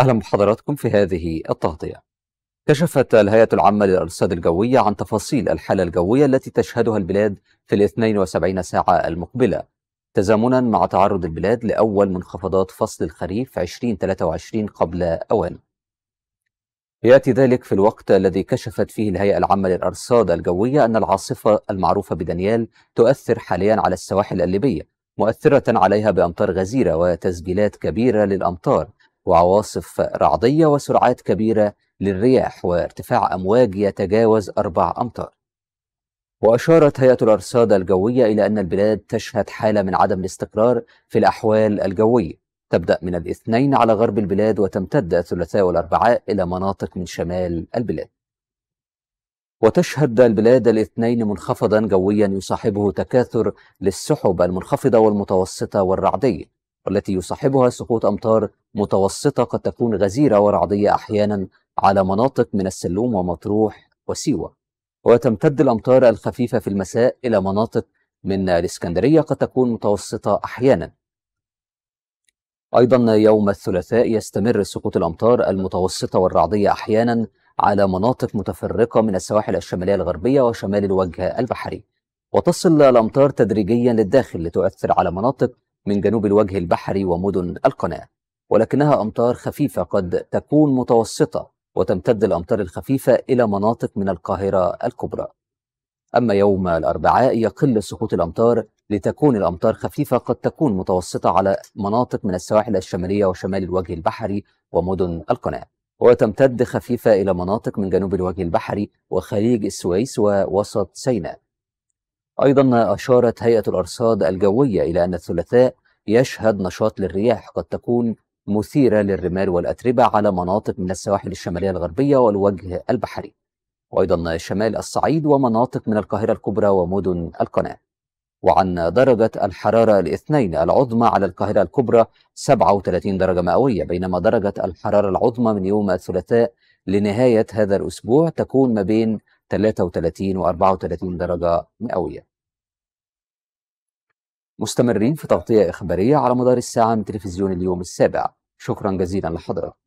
أهلا بحضراتكم في هذه التغطية كشفت الهيئة العامة للأرصاد الجوية عن تفاصيل الحالة الجوية التي تشهدها البلاد في ال 72 ساعة المقبلة تزامنا مع تعرض البلاد لأول منخفضات فصل الخريف 2023 قبل أوان ياتي ذلك في الوقت الذي كشفت فيه الهيئه العامه للارصاد الجويه ان العاصفه المعروفه بدانيال تؤثر حاليا على السواحل الليبيه مؤثره عليها بامطار غزيره وتسجيلات كبيره للامطار وعواصف رعدية وسرعات كبيرة للرياح وارتفاع أمواج يتجاوز أربع أمتار وأشارت هيئة الأرصاد الجوية إلى أن البلاد تشهد حالة من عدم الاستقرار في الأحوال الجوية تبدأ من الاثنين على غرب البلاد وتمتد الثلاثاء والأربعاء إلى مناطق من شمال البلاد وتشهد البلاد الاثنين منخفضا جويا يصاحبه تكاثر للسحب المنخفضة والمتوسطة والرعدية والتي يصاحبها سقوط أمطار متوسطة قد تكون غزيرة ورعدية أحيانا على مناطق من السلوم ومطروح وسيوة وتمتد الأمطار الخفيفة في المساء إلى مناطق من الإسكندرية قد تكون متوسطة أحيانا أيضا يوم الثلاثاء يستمر سقوط الأمطار المتوسطة والرعدية أحيانا على مناطق متفرقة من السواحل الشمالية الغربية وشمال الوجه البحري وتصل الأمطار تدريجيا للداخل لتؤثر على مناطق من جنوب الوجه البحري ومدن القناة ولكنها أمطار خفيفة قد تكون متوسطة وتمتد الأمطار الخفيفة إلى مناطق من القاهرة الكبرى أما يوم الأربعاء يقل سقوط الأمطار لتكون الأمطار خفيفة قد تكون متوسطة على مناطق من السواحل الشمالية وشمال الوجه البحري ومدن القناة وتمتد خفيفة إلى مناطق من جنوب الوجه البحري وخليج السويس ووسط سيناء أيضا أشارت هيئة الأرصاد الجوية إلى أن الثلاثاء يشهد نشاط للرياح قد تكون مثيرة للرمال والأتربة على مناطق من السواحل الشمالية الغربية والوجه البحري وأيضا شمال الصعيد ومناطق من القاهرة الكبرى ومدن القناة وعن درجة الحرارة الاثنين العظمى على القاهرة الكبرى 37 درجة مئوية بينما درجة الحرارة العظمى من يوم الثلاثاء لنهاية هذا الأسبوع تكون ما بين 33 و 34 درجة مئوية مستمرين في تغطية إخبارية على مدار الساعة من تلفزيون اليوم السابع شكرا جزيلا لحضرتك